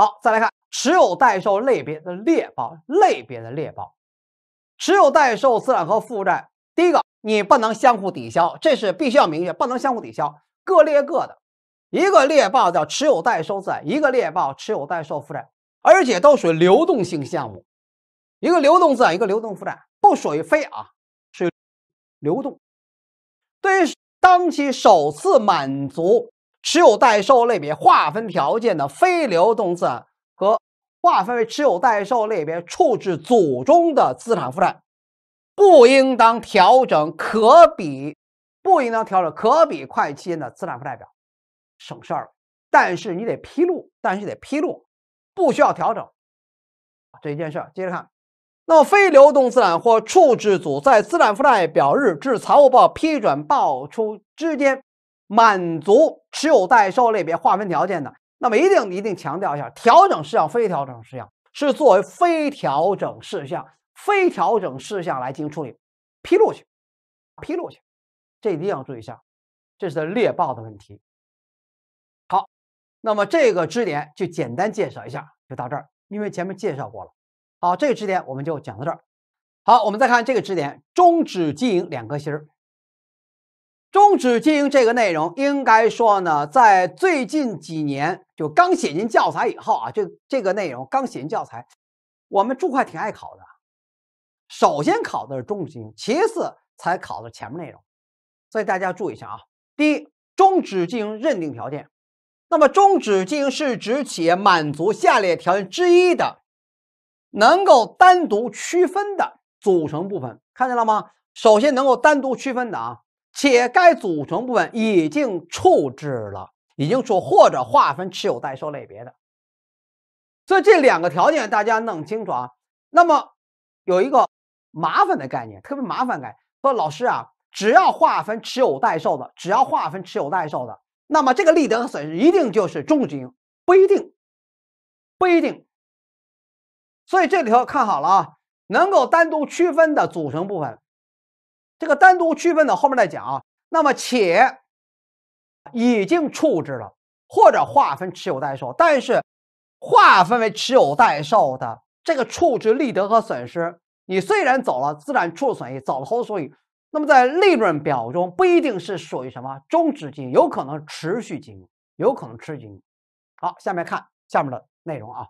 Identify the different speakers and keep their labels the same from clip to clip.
Speaker 1: 好，再来看持有待售类别的猎豹，类别的猎豹，持有待售资产和负债，第一个你不能相互抵消，这是必须要明确，不能相互抵消，各列各的，一个猎豹叫持有待售资产，一个猎豹持有待售负债，而且都属于流动性项目，一个流动资产，一个流动负债，不属于非啊，是流动，对于当期首次满足。持有待售类别划分条件的非流动资产和划分为持有代售类别处置组中的资产负债，不应当调整可比，不应当调整可比会计期间的资产负债表，省事儿。但是你得披露，但是你得披露，不需要调整这一件事儿。接着看，那么非流动资产或处置组在资产负债表日至财务报批准报出之间。满足持有待售类别划分条件的，那么一定一定强调一下，调整事项非调整事项是作为非调整事项非调整事项来进行处理披露去披露去，这一定要注意一下，这是猎报的问题。好，那么这个知识点就简单介绍一下，就到这儿，因为前面介绍过了。好，这个知识点我们就讲到这儿。好，我们再看这个知识点终止经营两颗星儿。终止经营这个内容，应该说呢，在最近几年就刚写进教材以后啊，这这个内容刚写进教材，我们注会挺爱考的。首先考的是终止经营，其次才考的前面内容。所以大家注意一下啊。第一，终止经营认定条件。那么，终止经营是指企业满足下列条件之一的，能够单独区分的组成部分，看见了吗？首先能够单独区分的啊。且该组成部分已经处置了，已经处或者划分持有待售类别的，所以这两个条件大家弄清楚啊。那么有一个麻烦的概念，特别麻烦概念，说老师啊，只要划分持有待售的，只要划分持有待售的，那么这个利得和损失一定就是重止盈，不一定，不一定。所以这里头看好了啊，能够单独区分的组成部分。这个单独区分的后面再讲啊。那么，且已经处置了或者划分持有待售，但是划分为持有待售的这个处置利得和损失，你虽然走了资产处置损益，走了投资损益，那么在利润表中不一定是属于什么终止经营，有可能持续经营，有可能持续经营。好，下面看下面的内容啊。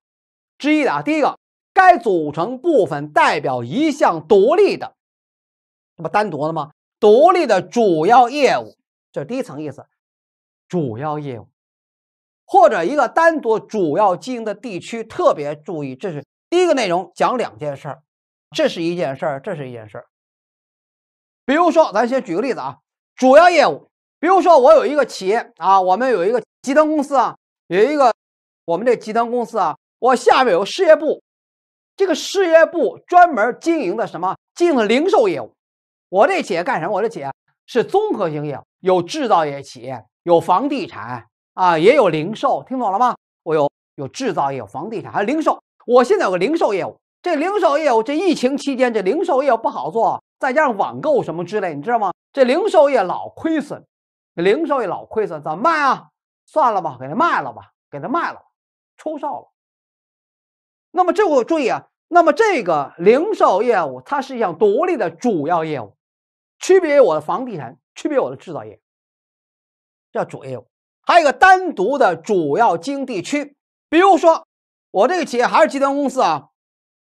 Speaker 1: 之一的啊，第一个，该组成部分代表一项独立的。这不单独了吗？独立的主要业务，这是第一层意思。主要业务，或者一个单独主要经营的地区，特别注意，这是第一个内容，讲两件事儿。这是一件事儿，这是一件事儿。比如说，咱先举个例子啊，主要业务，比如说我有一个企业啊，我们有一个集团公司啊，有一个我们这集团公司啊，我下面有事业部，这个事业部专门经营的什么？经营的零售业务。我这企业干什么？我这企业是综合型业，有制造业企业，有房地产啊，也有零售。听懂了吗？我有有制造业，有房地产，还有零售。我现在有个零售业务，这零售业务这疫情期间这零售业务不好做，再加上网购什么之类，你知道吗？这零售业老亏损，零售业老亏损，怎么办啊？算了吧，给它卖了吧，给它卖了，吧，出售了。那么这我注意啊，那么这个零售业务它是一项独立的主要业务。区别于我的房地产，区别我的制造业，叫主营业务。还有一个单独的主要经地区，比如说我这个企业还是集团公司啊，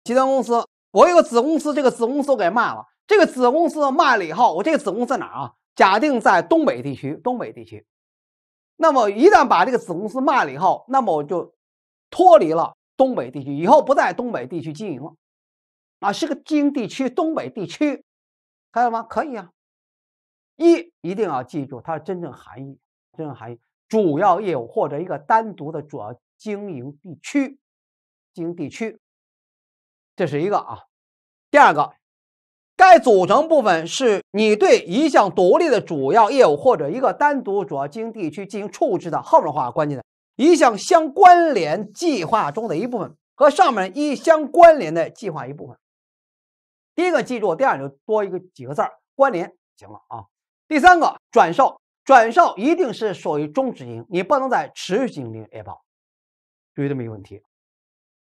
Speaker 1: 集团公司，我一个子公司，这个子公司我给卖了，这个子公司卖了以后，我这个子公司在哪啊？假定在东北地区，东北地区，那么一旦把这个子公司卖了以后，那么我就脱离了东北地区，以后不在东北地区经营了，啊，是个经营地区东北地区。还有吗？可以啊。一一定要记住它的真正含义，真正含义，主要业务或者一个单独的主要经营地区，经营地区，这是一个啊。第二个，该组成部分是你对一项独立的主要业务或者一个单独主要经营地区进行处置的后面话关键的一项相关联计划中的一部分，和上面一相关联的计划一部分。第一个记住，第二就多一个几个字儿关联行了啊。第三个转售，转售一定是属于终止经营，你不能在持续经营年报，注意这么一个问题。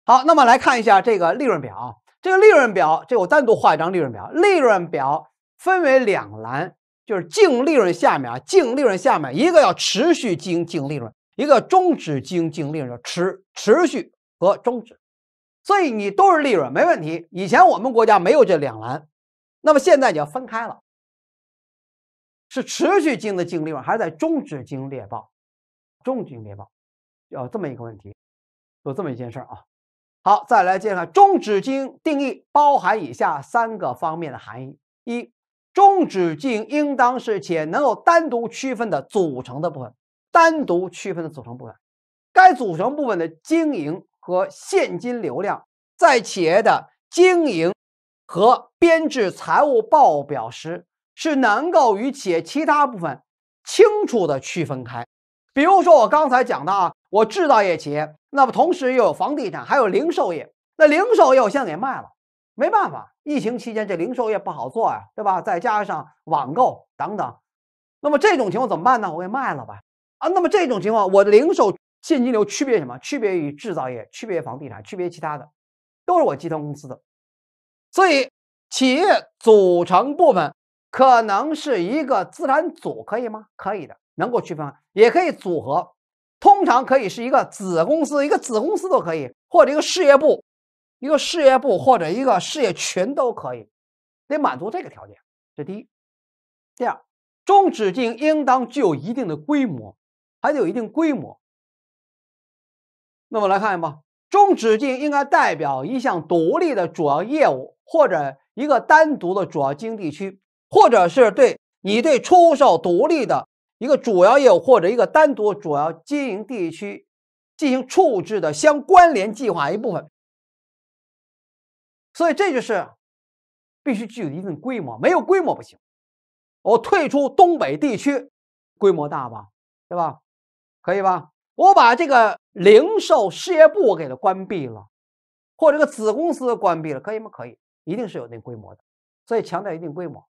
Speaker 1: 好，那么来看一下这个利润表，啊，这个利润表，这我单独画一张利润表。利润表分为两栏，就是净利润下面啊，净利润下面一个要持续经营净利润，一个终止经营净利润，持持续和终止。所以你都是利润没问题。以前我们国家没有这两栏，那么现在你要分开了，是持续经营净利润还是在终止经营列报？终止经营列报有这么一个问题，有这么一件事儿啊。好，再来接下，终止经营定义，包含以下三个方面的含义：一、终止经营应当是且能够单独区分的组成的部分，单独区分的组成部分，该组成部分的经营。和现金流量在企业的经营和编制财务报表时，是能够与企业其他部分清楚的区分开。比如说我刚才讲的啊，我制造业企业，那么同时又有房地产，还有零售业。那零售业我先给卖了，没办法，疫情期间这零售业不好做呀，对吧？再加上网购等等，那么这种情况怎么办呢？我给卖了吧啊？那么这种情况我零售。现金流区别什么？区别于制造业，区别房地产，区别其他的，都是我集团公司的。所以，企业组成部分可能是一个资产组，可以吗？可以的，能够区分，也可以组合。通常可以是一个子公司，一个子公司都可以，或者一个事业部，一个事业部或者一个事业群都可以。得满足这个条件，这第一。第二，终止境应当具有一定的规模，还得有一定规模。那么来看吧，中止经营应该代表一项独立的主要业务，或者一个单独的主要经营地区，或者是对你对出售独立的一个主要业务或者一个单独主要经营地区进行处置的相关联计划一部分。所以这就是必须具有一定规模，没有规模不行。我退出东北地区，规模大吧，对吧？可以吧？我把这个。零售事业部给它关闭了，或这个子公司关闭了，可以吗？可以，一定是有一定规模的，所以强调一定规模。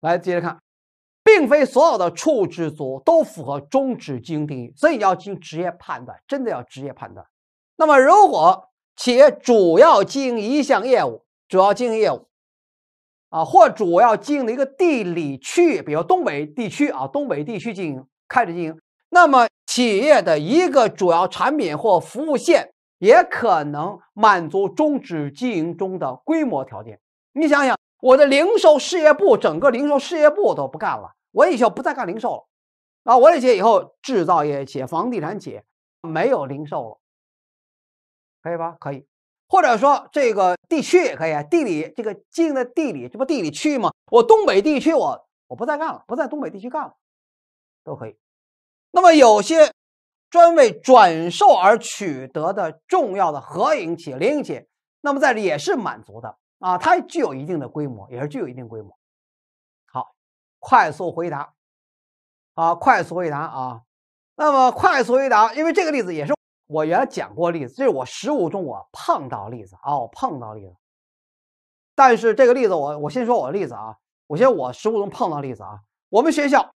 Speaker 1: 来接着看，并非所有的处置组都符合终止经营定义，所以你要进行职业判断，真的要职业判断。那么，如果企业主要经营一项业务，主要经营业务，啊，或主要经营的一个地理区域，比如东北地区啊，东北地区经营开始经营，那么。企业的一个主要产品或服务线也可能满足终止经营中的规模条件。你想想，我的零售事业部，整个零售事业部都不干了，我也就不再干零售了。啊，我也解以后制造业解，房地产解，没有零售了，可以吧？可以，或者说这个地区也可以，地理这个经营的地理，这不地理区吗？我东北地区，我我不再干了，不在东北地区干了，都可以。那么有些专为转售而取得的重要的合营企业、联营企业，那么在这也是满足的啊，它具有一定的规模，也是具有一定规模。好，快速回答啊，快速回答啊。那么快速回答，因为这个例子也是我原来讲过例子，这是我实务中我碰到例子哦，碰到例子。但是这个例子，我我先说我的例子啊，我先我实务中碰到例子啊，我们学校。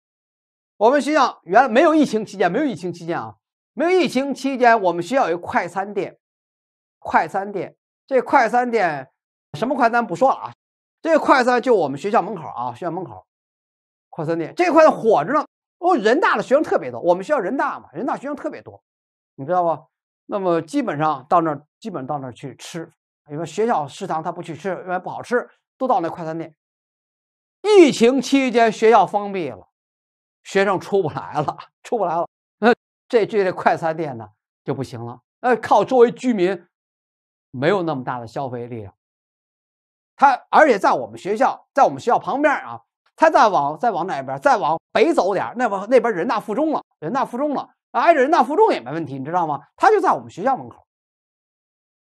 Speaker 1: 我们学校原来没有疫情期间，没有疫情期间啊，没有疫情期间，我们学校有一个快餐店，快餐店这快餐店什么快餐不说了啊，这快餐就我们学校门口啊，学校门口，快餐店这块火着呢。哦，人大的学生特别多，我们学校人大嘛，人大学生特别多，你知道吧？那么基本上到那儿，基本到那儿去吃，因为学校食堂他不去吃，因为不好吃，都到那快餐店。疫情期间学校封闭了。学生出不来了，出不来了。那这这这快餐店呢就不行了。那靠，周围居民没有那么大的消费力啊。他而且在我们学校，在我们学校旁边啊，他再往再往哪边，再往北走点那往那边人大附中了，人大附中了，挨着人大附中也没问题，你知道吗？他就在我们学校门口。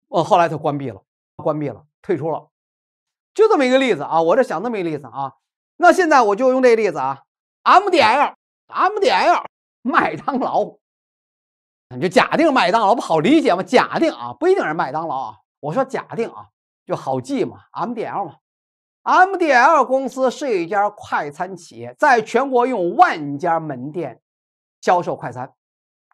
Speaker 1: 我后来他关闭了，关闭了，退出了，就这么一个例子啊。我这想这么一个例子啊。那现在我就用这个例子啊。M D L M D L 麦当劳，你就假定麦当劳不好理解吗？假定啊，不一定是麦当劳啊。我说假定啊，就好记嘛。M D L 嘛，M D L 公司是一家快餐企业，在全国用万家门店销售快餐。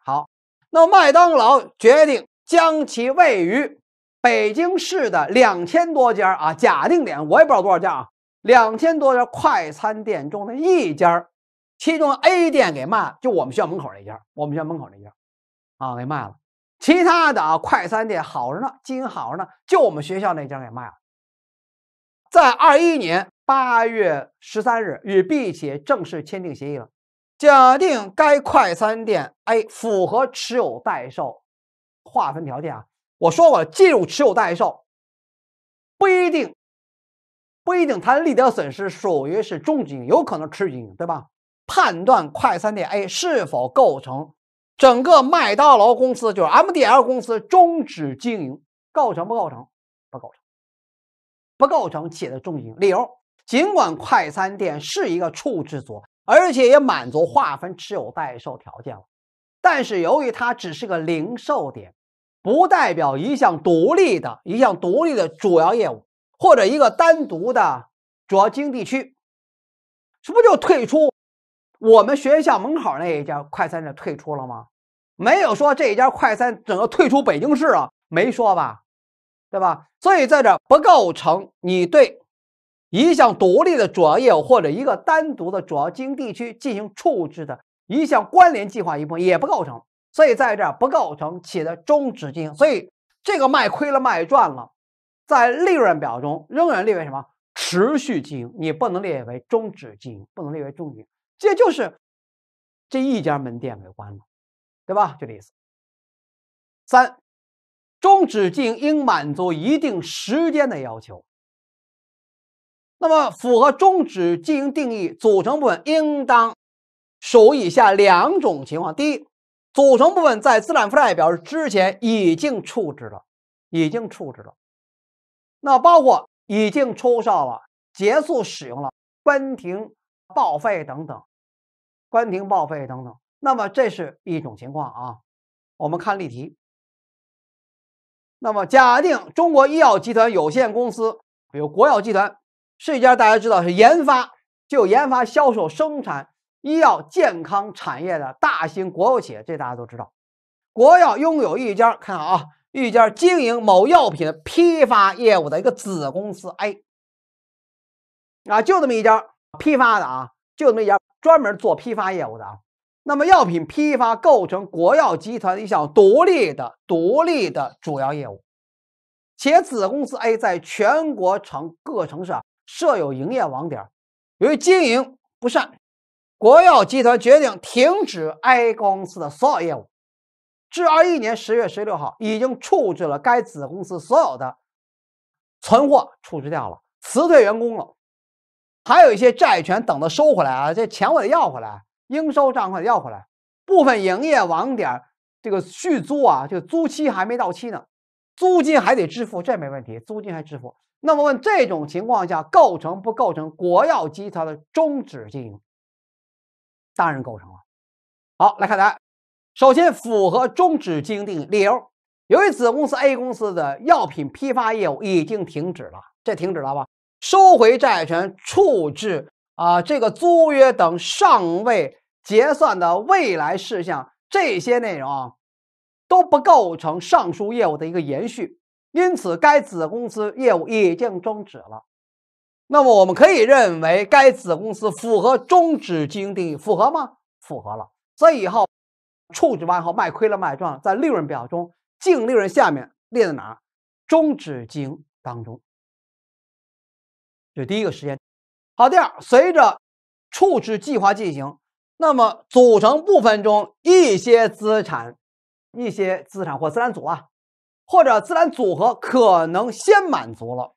Speaker 1: 好，那麦当劳决定将其位于北京市的两千多家啊假定点，我也不知道多少家啊，两千多家快餐店中的一家。其中 A 店给卖了，就我们学校门口那家，我们学校门口那家，啊，给卖了。其他的啊，快餐店好着呢，经营好着呢，就我们学校那家给卖了。在二一年八月十三日，与 B 企业正式签订协议了。假定该快餐店 A 符合持有待售划分条件啊，我说过了，进入持有待售不一定不一定，它利得损失属于是经营，有可能持经营，对吧？判断快餐店 A 是否构成整个麦当劳公司，就是 M D L 公司终止经营构成不构成？不构成，不构成企业的终止经营。理由：尽管快餐店是一个处置组，而且也满足划分持有待售条件了，但是由于它只是个零售点，不代表一项独立的一项独立的主要业务或者一个单独的主要经营地区，是不就退出？我们学校门口那一家快餐店退出了吗？没有说这一家快餐整个退出北京市啊，没说吧，对吧？所以在这不构成你对一项独立的主要业务或者一个单独的主要经营地区进行处置的一项关联计划一部分，也不构成。所以在这不构成企业的终止经营。所以这个卖亏了卖赚了，在利润表中仍然列为什么持续经营？你不能列为终止经营，不能列为终止。这就是这一家门店给关了，对吧？就这意思。三，终止经营应满足一定时间的要求。那么，符合终止经营定义组成部分应当属以下两种情况：第一，组成部分在资产负债表之前已经处置了，已经处置了，那包括已经出售了、结束使用了、关停、报废等等。关停、报废等等，那么这是一种情况啊。我们看例题。那么，假定中国医药集团有限公司，比如国药集团，是一家大家知道是研发就研发、销售、生产医药健康产业的大型国有企业，这大家都知道。国药拥有一家，看啊，一家经营某药品批发业务的一个子公司 A，啊，就这么一家批发的啊，就这么一家。专门做批发业务的，啊。那么药品批发构成国药集团一项独立的、独立的主要业务，且子公司 A 在全国城各城市啊设有营业网点。由于经营不善，国药集团决定停止 A 公司的所有业务，至二一年十月十六号，已经处置了该子公司所有的存货，处置掉了，辞退员工了。还有一些债权等着收回来啊，这钱我得要回来，应收账款得要回来。部分营业网点这个续租啊，这个租期还没到期呢，租金还得支付，这没问题，租金还支付。那么问这种情况下构成不构成国药集团的终止经营？当然构成了。好，来看答案。首先符合终止经营定理由，由于子公司 A 公司的药品批发业务已经停止了，这停止了吧？收回债权、处置啊，这个租约等尚未结算的未来事项，这些内容啊，都不构成上述业务的一个延续，因此该子公司业务已经终止了。那么我们可以认为该子公司符合终止经营定义，符合吗？符合了。所以以后处置完后卖亏了卖赚了，在利润表中净利润下面列在哪？终止经营当中。这是第一个时间，好，第二，随着处置计划进行，那么组成部分中一些资产、一些资产或资产组啊，或者资产组合可能先满足了，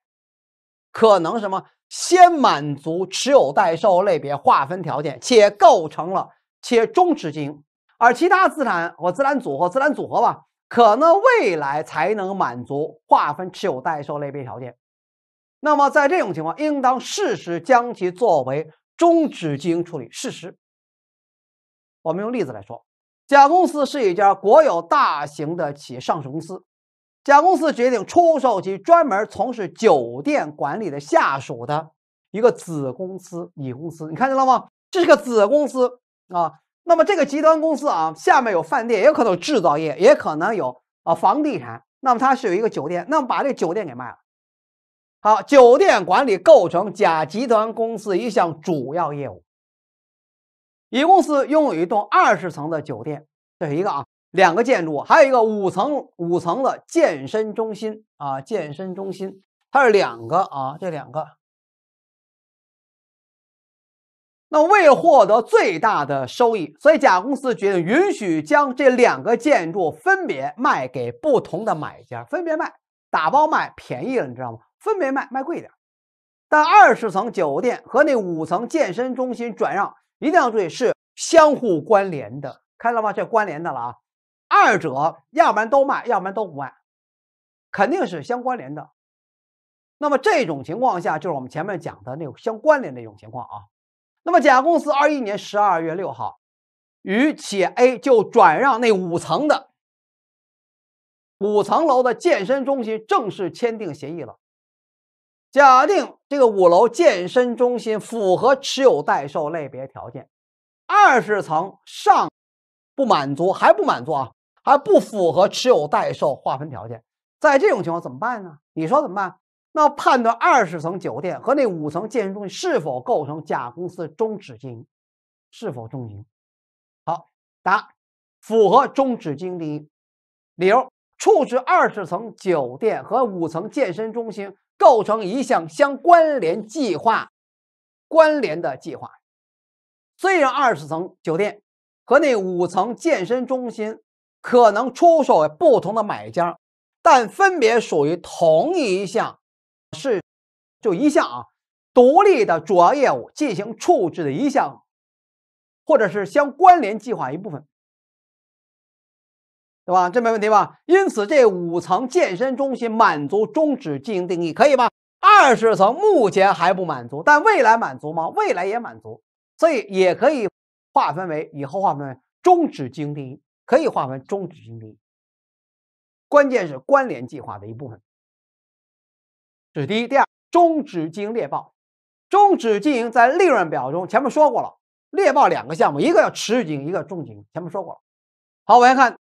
Speaker 1: 可能什么？先满足持有待售类别划分条件，且构成了且终止经营，而其他资产或资产组合、资产组合吧，可能未来才能满足划分持有待售类别条件。那么，在这种情况，应当适时将其作为终止进行处理。适时，我们用例子来说，甲公司是一家国有大型的企业上市公司。甲公司决定出售其专门从事酒店管理的下属的一个子公司乙公司。你看见了吗？这是个子公司啊。那么，这个集团公司啊，下面有饭店，也可能有制造业，也可能有啊房地产。那么，它是有一个酒店。那么，把这酒店给卖了。好，酒店管理构成甲集团公司一项主要业务。乙公司拥有一栋二十层的酒店，这是一个啊，两个建筑，还有一个五层五层的健身中心啊，健身中心它是两个啊，这两个。那为获得最大的收益，所以甲公司决定允许将这两个建筑分别卖给不同的买家，分别卖，打包卖便宜了，你知道吗？分别卖卖贵点，但二十层酒店和那五层健身中心转让一定要注意是相互关联的，看到吗？这关联的了啊，二者要不然都卖，要不然都不卖，肯定是相关联的。那么这种情况下，就是我们前面讲的那种相关联的一种情况啊。那么甲公司二一年十二月六号与企业 A 就转让那五层的五层楼的健身中心正式签订协议了。假定这个五楼健身中心符合持有待售类别条件，二十层上不满足，还不满足啊，还不符合持有待售划分条件。在这种情况怎么办呢？你说怎么办？那判断二十层酒店和那五层健身中心是否构成甲公司终止经营，是否终止？经营？好，答符合终止经营第一，理由处置二十层酒店和五层健身中心。构成一项相关联计划、关联的计划。虽然二十层酒店和那五层健身中心可能出售不同的买家，但分别属于同一项是就一项啊，独立的主要业务进行处置的一项，或者是相关联计划一部分。对吧？这没问题吧？因此，这五层健身中心满足终止经营定义，可以吧？二十层目前还不满足，但未来满足吗？未来也满足，所以也可以划分为以后划分为终止经营定义，可以划为终止经营定义。关键是关联计划的一部分。这是第一，第二，终止经营猎豹，终止经营在利润表中前面说过了，猎豹两个项目，一个要持续经营，一个终经营，前面说过了。好，我们看。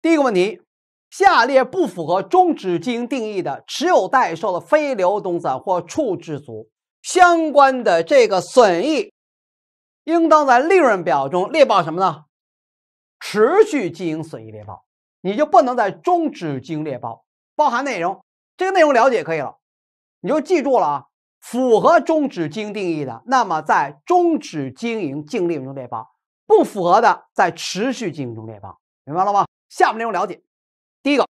Speaker 1: 第一个问题，下列不符合终止经营定义的持有待售的非流动资产或处置组相关的这个损益，应当在利润表中列报什么呢？持续经营损益列报，你就不能在终止经营列报。包含内容，这个内容了解可以了，你就记住了啊。符合终止经营定义的，那么在终止经营净利润中列报；不符合的，在持续经营中列报。明白了吗？下面内容了解，第一个，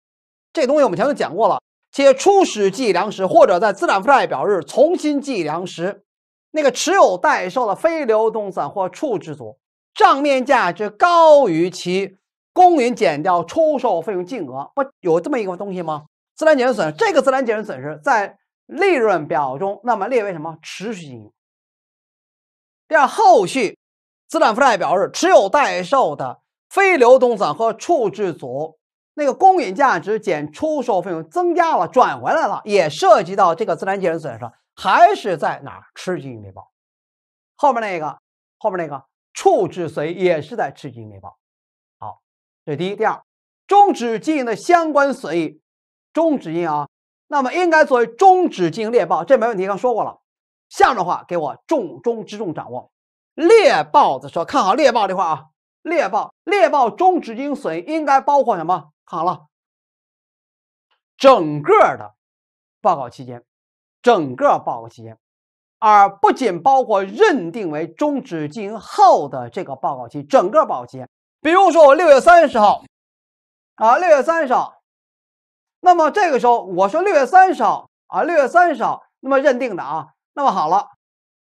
Speaker 1: 这东西我们前面讲过了，且初始计量时或者在资产负债表日重新计量时，那个持有待售的非流动资产或处置组账面价值高于其公允减掉出售费用净额，不有这么一个东西吗？资产减值损失，这个资产减值损失在利润表中那么列为什么持续经营？第二，后续资产负债表日持有待售的。非流动资产和处置组那个公允价值减出售费用增加了，转回来了，也涉及到这个自然界值损失，还是在哪儿吃经营内报？后面那个，后面那个处置损也是在吃经营内报。好，这第一。第二，终止经营的相关损益，终止经营啊，那么应该作为终止经营列报，这没问题，刚说过了。下面的话给我重中之重掌握，猎豹子说看好猎豹这块啊。猎豹猎豹终止经营损应该包括什么？看好了，整个的报告期间，整个报告期间，而不仅包括认定为终止经营后的这个报告期整个报告期。间。比如说我六月三十号啊，六月三十号，那么这个时候我说六月三十号啊，六月三十号那么认定的啊，那么好了，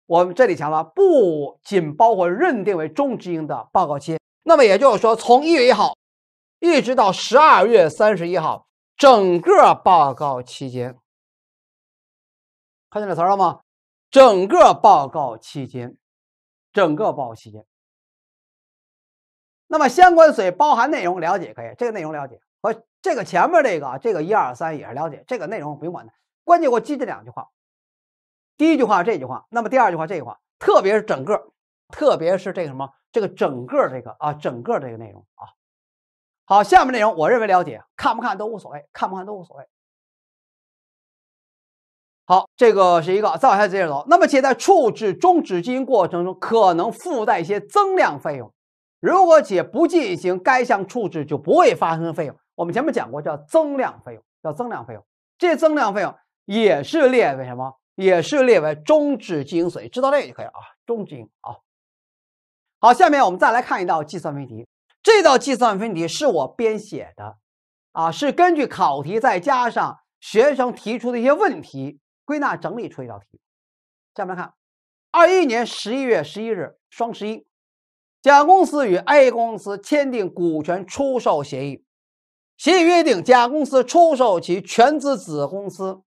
Speaker 1: 我们这里讲了，不仅包括认定为终止经营的报告期。那么也就是说，从一月一号一直到十二月三十一号，整个报告期间，看见这词了吗？整个报告期间，整个报告期间。那么相关所包含内容了解可以，这个内容了解和这个前面这个这个一二三也是了解，这个内容不用管它。关键我记这两句话，第一句话这句话，那么第二句话这句话，特别是整个。特别是这个什么，这个整个这个啊，整个这个内容啊。好，下面内容我认为了解，看不看都无所谓，看不看都无所谓。好，这个是一个，再往下接着走。那么且在处置终止经营过程中，可能附带一些增量费用。如果且不进行该项处置，就不会发生费用。我们前面讲过，叫增量费用，叫增量费用。这增量费用也是列为什么？也是列为终止经营损益，知道这个就可以了啊，终止经营啊。好，下面我们再来看一道计算分题。这道计算分题是我编写的，啊，是根据考题再加上学生提出的一些问题归纳整理出一道题。下面看，二一年十一月十一日双十一，甲公司与 A 公司签订股权出售协议，协议约定甲公司出售其全资子公司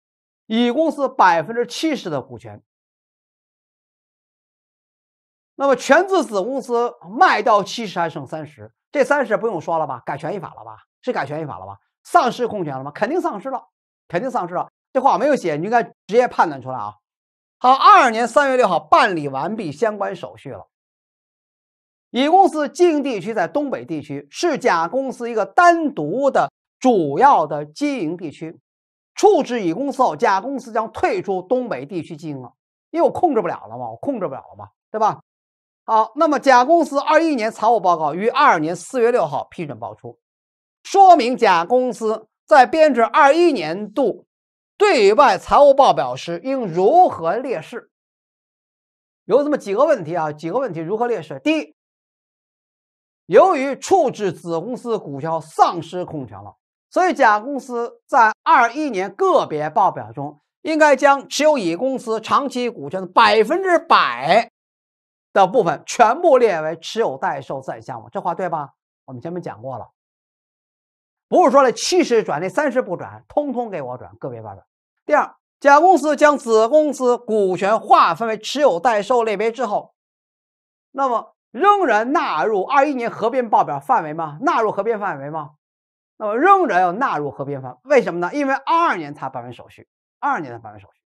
Speaker 1: 乙公司百分之七十的股权。那么全资子公司卖到七十还剩三十，这三十不用说了吧？改权益法了吧？是改权益法了吧？丧失控权了吗？肯定丧失了，肯定丧失了。这话没有写，你应该直接判断出来啊。好，二二年三月六号办理完毕相关手续了。乙公司经营地区在东北地区，是甲公司一个单独的主要的经营地区。处置乙公司后，甲公司将退出东北地区经营了，因为我控制不了了嘛，我控制不了了嘛，对吧？好，那么甲公司21年财务报告于22年4月6号批准报出，说明甲公司在编制21年度对外财务报表时应如何列示？有这么几个问题啊，几个问题如何列示？第一，由于处置子公司股票丧失控权了，所以甲公司在21年个别报表中应该将持有乙公司长期股权的百分之百。的部分全部列为持有待售资产项目，这话对吧？我们前面讲过了，不是说呢七十转那三十不转，通通给我转，个别转。第二，甲公司将子公司股权划分为持有待售类别之后，那么仍然纳入二一年合并报表范围吗？纳入合并范围吗？那么仍然要纳入合并范？为什么呢？因为二二年才办完手续，二二年才办完手续，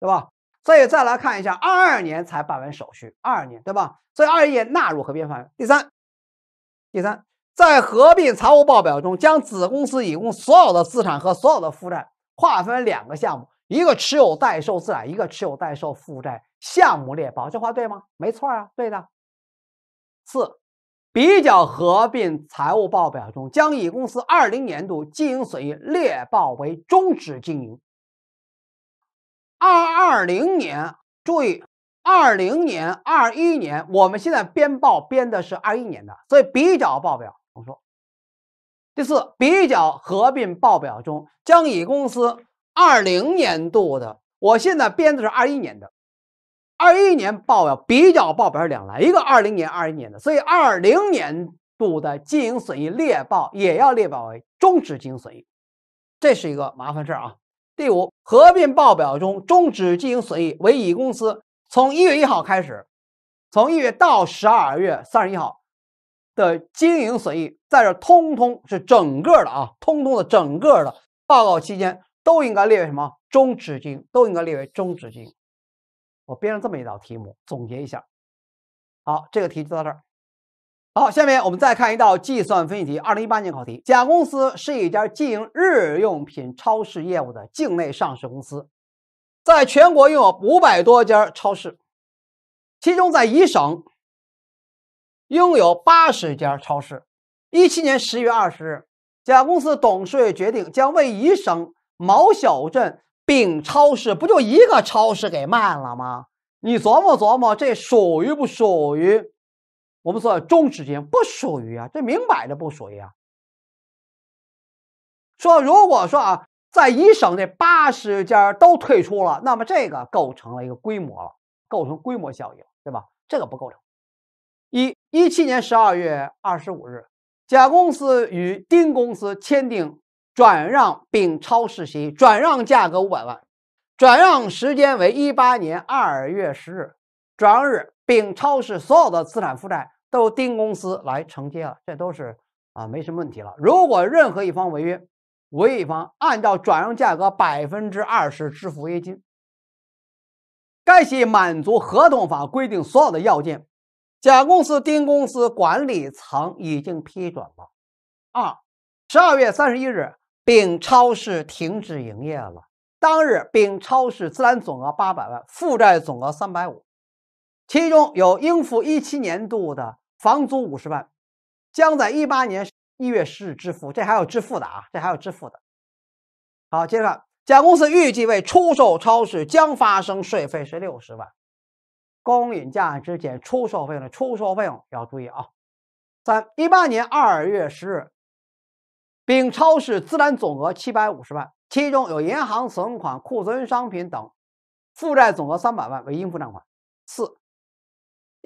Speaker 1: 对吧？所以再来看一下，二二年才办完手续，二二年对吧？所以二二年纳入合并范围。第三，第三，在合并财务报表中，将子公司乙公所有的资产和所有的负债划分两个项目，一个持有待售资产，一个持有待售负债项目列报，这话对吗？没错啊，对的。四，比较合并财务报表中，将乙公司二零年度经营损益列报为终止经营。二二零年，注意，二零年、二一年，我们现在编报编的是二一年的，所以比较报表，我说，第四比较合并报表中将乙公司二零年度的，我现在编的是二一年的，二一年报表比较报表是两栏，一个二零年、二一年的，所以二零年度的经营损益列报也要列报为终止经营损益，这是一个麻烦事儿啊。第五，合并报表中终止经营损益为乙公司从一月一号开始，从一月到十二月三十一号的经营损益，在这通通是整个的啊，通通的整个的报告期间都应该列为什么终止经营，都应该列为终止经营。我编了这么一道题目总结一下，好，这个题就到这儿。好，下面我们再看一道计算分析题。二零一八年考题：甲公司是一家经营日用品超市业务的境内上市公司，在全国拥有五百多家超市，其中在乙省拥有八十家超市。一七年十月二十日，甲公司董事会决定将为乙省某小镇丙超市，不就一个超市给卖了吗？你琢磨琢磨，这属于不属于？我们说中之间不属于啊，这明摆着不属于啊。说如果说啊，在一省的八十家都退出了，那么这个构成了一个规模了，构成规模效应，对吧？这个不构成。一一七年十二月二十五日，甲公司与丁公司签订转让丙超市协议，转让价格五百万，转让时间为一八年二月十日，转让日丙超市所有的资产负债。由丁公司来承接了，这都是啊，没什么问题了。如果任何一方违约，违约方按照转让价格百分之二十支付违约金。该系满足合同法规定所有的要件，甲公司、丁公司管理层已经批准了。二十二月三十一日，丙超市停止营业了。当日，丙超市资产总额八百万，负债总额三百五，其中有应付一七年度的。房租五十万，将在一八年一月十日支付，这还要支付的啊，这还要支付的。好，接着，甲公司预计为出售超市将发生税费是六十万，公允价值减出售费用，的出售费用要注意啊。三一八年二月十日，丙超市资产总额七百五十万，其中有银行存款、库存商品等，负债总额三百万为应付账款。四。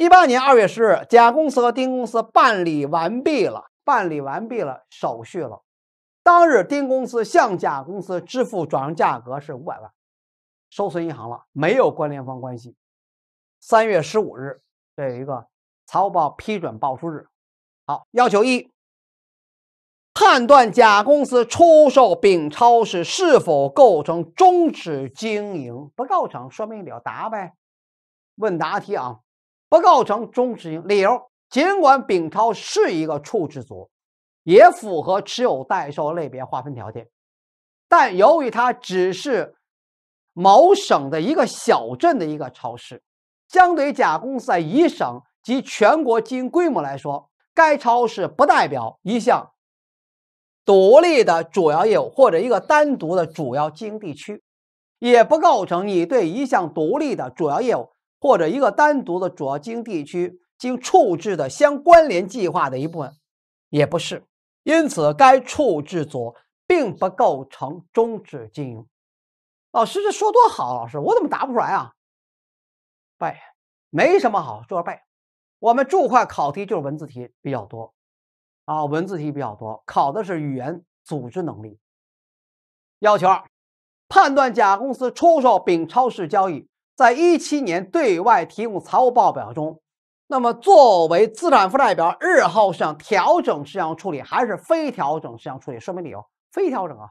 Speaker 1: 一八年二月十日，甲公司和丁公司办理完毕了，办理完毕了手续了。当日，丁公司向甲公司支付转让价格是五百万，收存银行了，没有关联方关系。三月十五日，这一个财务报批准报出日。好，要求一，判断甲公司出售丙超市是否构成终止经营，不构成，说明了答呗。问答题啊。不构成终止性。理由：尽管丙超是一个处置组，也符合持有待售类别划分条件，但由于它只是某省的一个小镇的一个超市，相对甲公司在乙省及全国经营规模来说，该超市不代表一项独立的主要业务或者一个单独的主要经营地区，也不构成你对一项独立的主要业务。或者一个单独的主要经营地区经处置的相关联计划的一部分，也不是，因此该处置组并不构成终止经营。老师这说多好，老师我怎么答不出来啊？背，没什么好说背，我们注会考题就是文字题比较多，啊，文字题比较多，考的是语言组织能力。要求二，判断甲公司出售丙超市交易。在一七年对外提供财务报表中，那么作为资产负债表日后事项调整事项处理还是非调整事项处理？说明理由。非调整啊。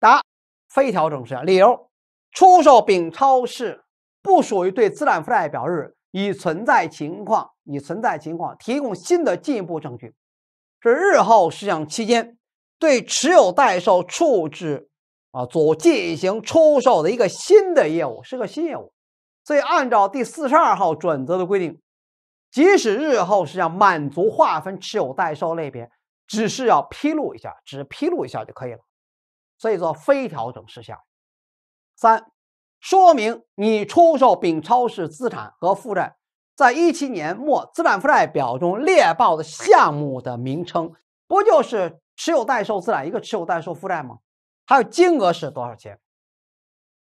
Speaker 1: 答：非调整事项。理由：出售丙超市不属于对资产负债表日已存在情况已存在情况提供新的进一步证据，是日后事项期间对持有待售处置啊组进行出售的一个新的业务，是个新业务。所以，按照第四十二号准则的规定，即使日后是要满足划分持有待售类别，只是要披露一下，只披露一下就可以了。所以，做非调整事项。三、说明你出售丙超市资产和负债，在一七年末资产负债表中列报的项目的名称，不就是持有待售资产一个持有待售负债吗？还有金额是多少钱？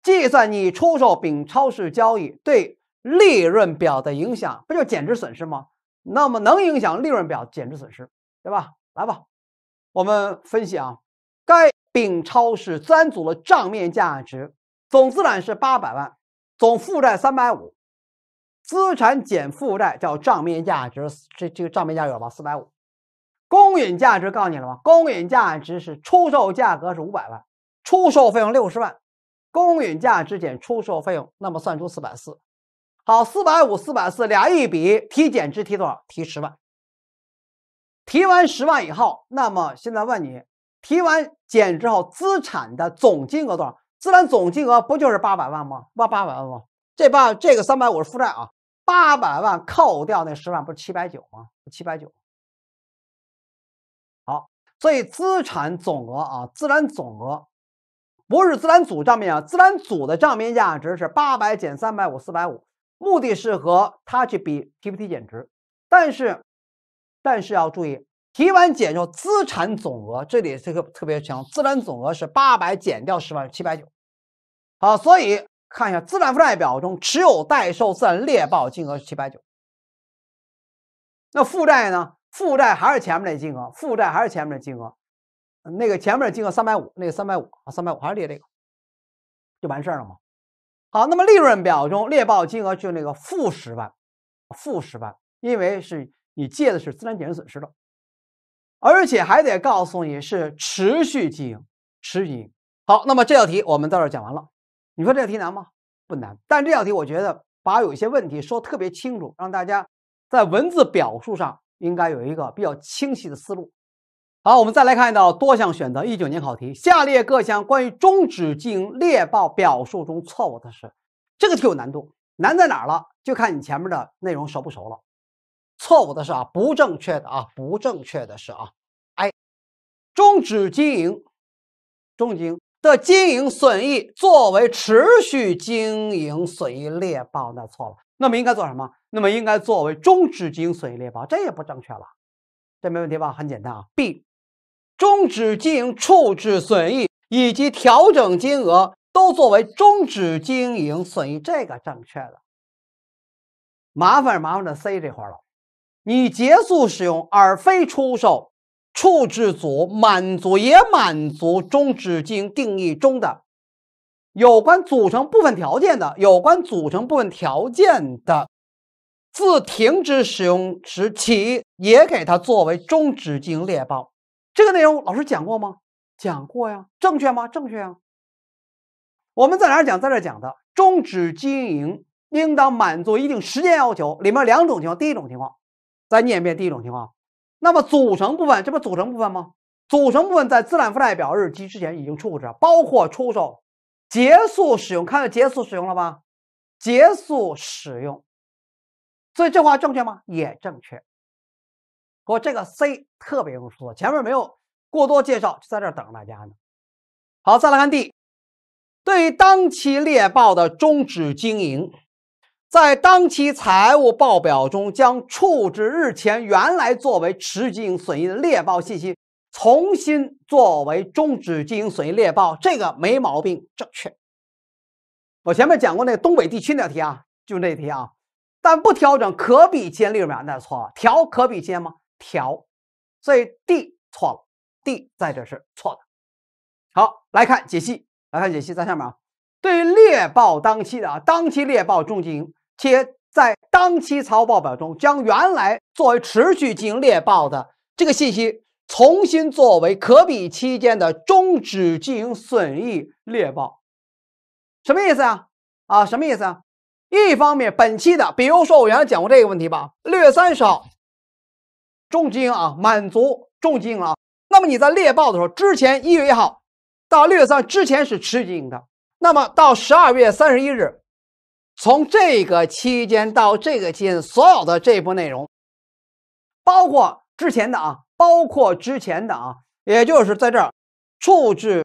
Speaker 1: 计算你出售丙超市交易对利润表的影响，不就减值损失吗？那么能影响利润表减值损失，对吧？来吧，我们分析啊。该丙超市三组的账面价值总资产是八百万，总负债三百五，资产减负债叫账面价值，这这个账面价值了吧四百五。公允价值告诉你了吧？公允价值是出售价格是五百万，出售费用六十万。公允价之减出售费用，那么算出四百四。好，四百五、四百四俩一比提减值提多少？提十万。提完十万以后，那么现在问你，提完减之后，资产的总金额多少？资产总金额不就是八百万吗？哇，八百万吗？这八这个三百五是负债啊，八百万扣掉那十万，不是七百九吗？七百九。好，所以资产总额啊，资产总额。不是自然组账面啊，自然组的账面价值是八百减三百五四百五，目的是和它去比提不提减值。但是，但是要注意，提完减后，资产总额这里这个特别强，资产总额是八百减掉十万七百九。好，所以看一下资产负债表中持有待售资产列报金额是七百九。那负债呢？负债还是前面那金额，负债还是前面那金额。那个前面金额三百五，那个三百五啊，三百五还是列这个，就完事儿了嘛。好，那么利润表中列报金额就那个负十万，负十万，因为是你借的是资产减值损失的，而且还得告诉你是持续经营，持续经营。好，那么这道题我们到这讲完了。你说这道题难吗？不难，但这道题我觉得把有一些问题说特别清楚，让大家在文字表述上应该有一个比较清晰的思路。好，我们再来看一道多项选择，一九年考题。下列各项关于终止经营列报表述中错误的是，这个题有难度，难在哪儿了？就看你前面的内容熟不熟了。错误的是啊，不正确的啊，不正确的是啊，哎，终止经营，终止的经营损益作为持续经营损益列报，那错了。那么应该做什么？那么应该作为终止经营损益列报，这也不正确了，这没问题吧？很简单啊，B。终止经营处置损益以及调整金额都作为终止经营损益，这个正确了。麻烦麻烦的 C 这块了，你结束使用而非出售处置组，满足也满足终止经营定义中的有关组成部分条件的，有关组成部分条件的，自停止使用时起也给它作为终止经营列报。这个内容老师讲过吗？讲过呀，正确吗？正确啊。我们在哪儿讲？在这讲的。终止经营应当满足一定时间要求，里面两种情况。第一种情况，再念一遍。第一种情况，那么组成部分，这不组成部分吗？组成部分在资产负债表日及之前已经处置，包括出售、结束使用。看到结束使用了吧？结束使用。所以这话正确吗？也正确。我这个 C 特别容易出错，前面没有过多介绍，就在这等着大家呢。好，再来看 D，对于当期列报的终止经营，在当期财务报表中将处置日前原来作为持续经营损益的列报信息，重新作为终止经营损益列报，这个没毛病，正确。我前面讲过那个东北地区那题啊，就那题啊，但不调整可比间利润表那错了，调可比间吗？调，所以 D 错了。D 在这是错的。好，来看解析，来看解析在下面啊。对于列报当期的啊，当期列报中进行，营，且在当期财务报表中将原来作为持续进行列报的这个信息，重新作为可比期间的终止进行损益列报。什么意思啊？啊，什么意思啊？一方面本期的，比如说我原来讲过这个问题吧，六月三十号。重基金啊，满足重基金啊。那么你在猎豹的时候，之前一月一号到六月三之前是持有基金的。那么到十二月三十一日，从这个期间到这个期间，所有的这一波内容，包括之前的啊，包括之前的啊，也就是在这儿处置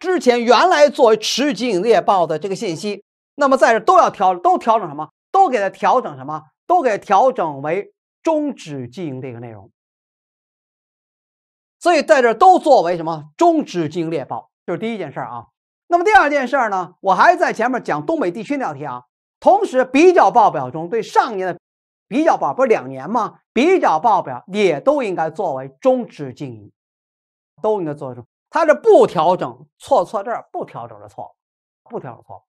Speaker 1: 之前原来作为持有基金猎豹的这个信息，那么在这儿都要调，都调整什么？都给它调整什么？都给调整为。终止经营的一个内容，所以在这都作为什么终止经营列报，这是第一件事儿啊。那么第二件事儿呢，我还在前面讲东北地区那道题啊。同时，比较报表中对上年的比较报不是两年吗？比较报表也都应该作为终止经营，都应该作为终止。它是不调整错错这儿不调整的错，不调整错。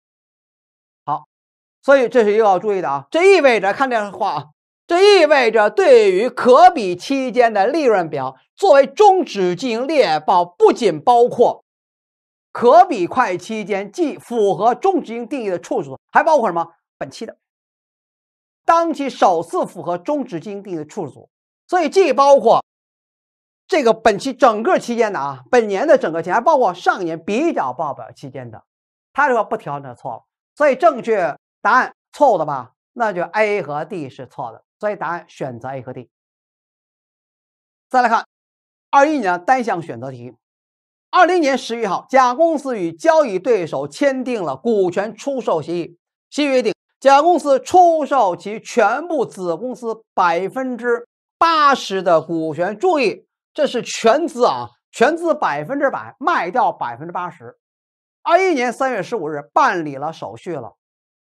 Speaker 1: 好，所以这是一个要注意的啊。这意味着看这句话啊。这意味着，对于可比期间的利润表作为终止经营列报，不仅包括可比会计期间既符合终止经营定义的处组，还包括什么本期的当期首次符合终止经营定义的处组，所以，既包括这个本期整个期间的啊本年的整个期，还包括上年比较报表期间的。他说不调整错了，所以正确答案错误的吧？那就 A 和 D 是错的。所以答案选择 A 和 D。再来看二一年单项选择题。二零年十一号，甲公司与交易对手签订了股权出售协议，协议约定甲公司出售其全部子公司百分之八十的股权。注意，这是全资啊，全资百分之百卖掉百分之八十。二一年三月十五日办理了手续了，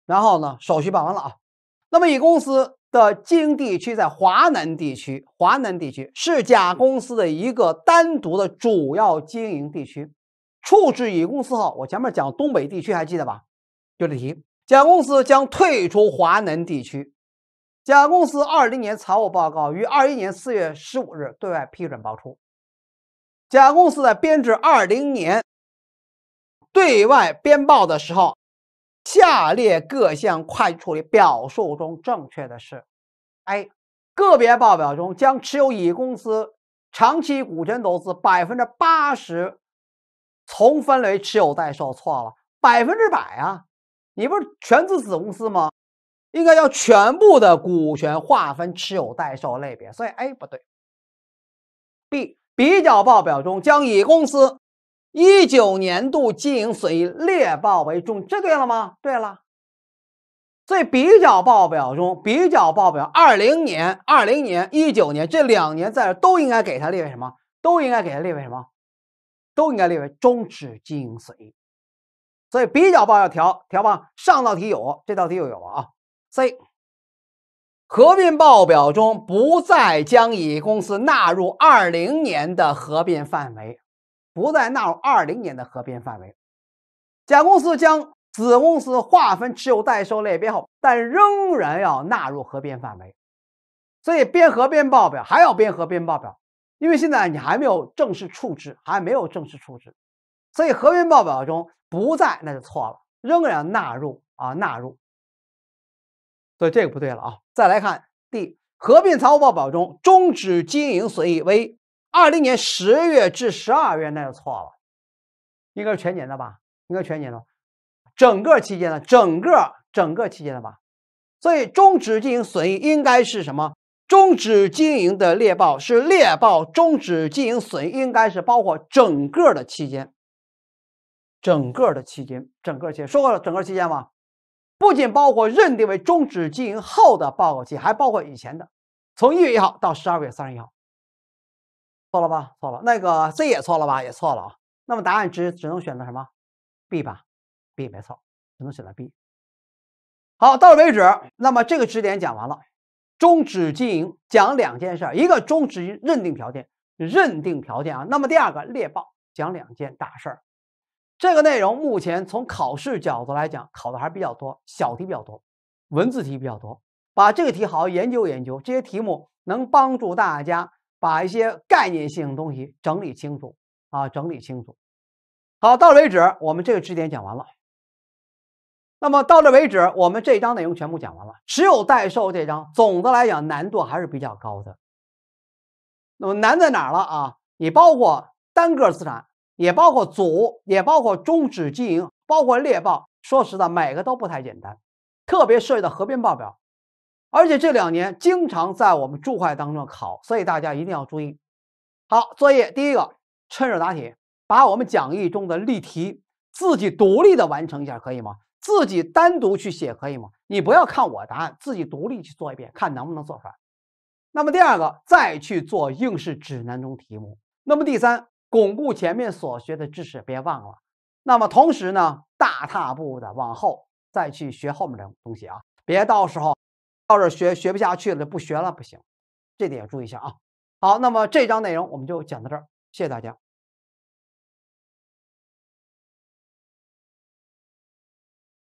Speaker 1: 然后呢，手续办完了啊。那么乙公司。的经营地区在华南地区，华南地区是甲公司的一个单独的主要经营地区。处置乙公司后，我前面讲东北地区还记得吧？就这题，甲公司将退出华南地区。甲公司二零年财务报告于二一年四月十五日对外批准报出。甲公司在编制二零年对外编报的时候。下列各项会计处理表述中正确的是：A，个别报表中将持有乙公司长期股权投资80%，从分类持有待售。错了，百分之百啊，你不是全资子公司吗？应该要全部的股权划分持有待售类别，所以 A 不对。B，比较报表中将乙公司。一九年度经营损益列报为中，这对了吗？对了，所以比较报表中，比较报表二零年、二零年、一九年这两年在这都应该给它列为什么？都应该给它列为什么？都应该列为终止经营损益。所以比较报要调调吧，上道题有，这道题又有啊。C，合并报表中不再将乙公司纳入二零年的合并范围。不再纳入二零年的合并范围。甲公司将子公司划分持有待售类别后，但仍然要纳入合并范围。所以，编合并报表还要编合并报表，因为现在你还没有正式处置，还没有正式处置，所以合并报表中不在那就错了，仍然纳入啊纳入。所以这个不对了啊。再来看 D，合并财务报表中终止经营损益为。二零年十月至十二月，那就错了，应该是全年的吧？应该全年的，整个期间的，整个整个期间的吧？所以终止经营损益应该是什么？终止经营的猎豹是猎豹终止经营损益，应该是包括整个的期间，整个的期间，整个期间说过了整个期间吧？不仅包括认定为终止经营后的报告期，还包括以前的，从一月一号到十二月三十一号。错了吧？错了，那个 C 也错了吧？也错了啊。那么答案只只能选择什么？B 吧，B 没错，只能选择 B。好，到此为止。那么这个知识点讲完了，终止经营讲两件事儿，一个终止认定条件，认定条件啊。那么第二个猎豹讲两件大事儿。这个内容目前从考试角度来讲，考的还比较多，小题比较多，文字题比较多。把这个题好好研究研究，这些题目能帮助大家。把一些概念性东西整理清楚啊，整理清楚。好，到这为止，我们这个知识点讲完了。那么到这为止，我们这章内容全部讲完了。持有代售这章，总的来讲难度还是比较高的。那么难在哪儿了啊？也包括单个资产，也包括组，也包括终止经营，包括列报。说实在，每个都不太简单，特别涉及到合并报表。而且这两年经常在我们注会当中考，所以大家一定要注意。好，作业第一个，趁热打铁，把我们讲义中的例题自己独立的完成一下，可以吗？自己单独去写，可以吗？你不要看我答案，自己独立去做一遍，看能不能做出来。那么第二个，再去做应试指南中题目。那么第三，巩固前面所学的知识，别忘了。那么同时呢，大踏步的往后再去学后面的东西啊，别到时候。到这学学不下去了，不学了不行，这点要注意一下啊。好，那么这章内容我们就讲到这儿，谢谢大家。